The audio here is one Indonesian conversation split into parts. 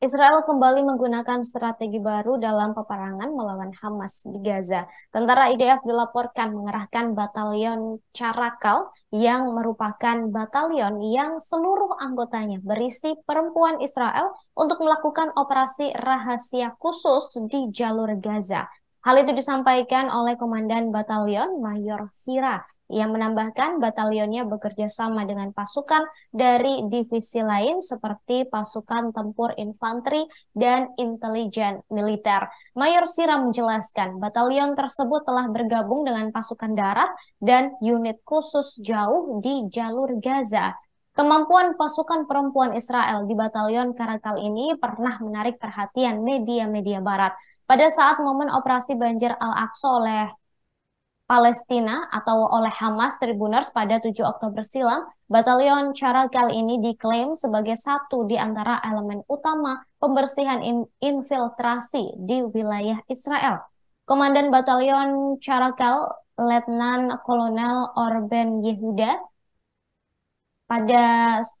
Israel kembali menggunakan strategi baru dalam peperangan melawan Hamas di Gaza. Tentara IDF dilaporkan mengerahkan batalion Carakal yang merupakan batalion yang seluruh anggotanya berisi perempuan Israel untuk melakukan operasi rahasia khusus di jalur Gaza. Hal itu disampaikan oleh Komandan Batalion Mayor Sira ia menambahkan batalionnya bekerja sama dengan pasukan dari divisi lain seperti pasukan tempur infanteri dan intelijen militer. Mayor Sira menjelaskan batalion tersebut telah bergabung dengan pasukan darat dan unit khusus jauh di jalur Gaza. Kemampuan pasukan perempuan Israel di batalion Karakal ini pernah menarik perhatian media-media barat. Pada saat momen operasi banjir Al-Aqsa oleh Palestina atau oleh Hamas Tribuners pada 7 Oktober silam, Batalion Charakal ini diklaim sebagai satu di antara elemen utama pembersihan in infiltrasi di wilayah Israel. Komandan Batalion Charakal, Letnan Kolonel Orben Yehuda, pada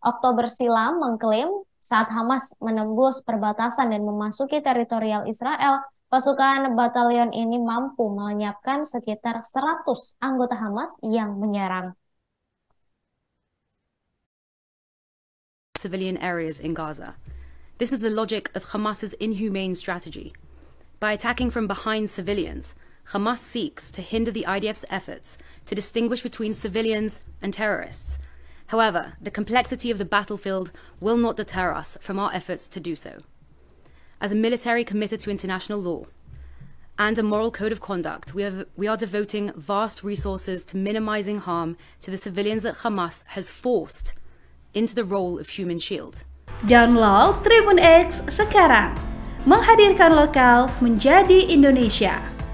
Oktober silam mengklaim saat Hamas menembus perbatasan dan memasuki teritorial Israel, Pasukan batalion ini mampu melenyapkan sekitar 100 anggota Hamas yang menyerang. Civilian areas in Gaza. This is the logic of Hamas's inhumane strategy. By attacking from behind civilians, Hamas seeks to hinder the IDF's efforts to distinguish between civilians and terrorists. However, the complexity of the battlefield will not deter us from our efforts to do so. As a military committed to international law and a moral code of conduct, we are, we are devoting vast resources to minimizing harm to the civilians that Hamas has forced into the role of human shield. Download Tribun X sekarang, menghadirkan lokal menjadi Indonesia.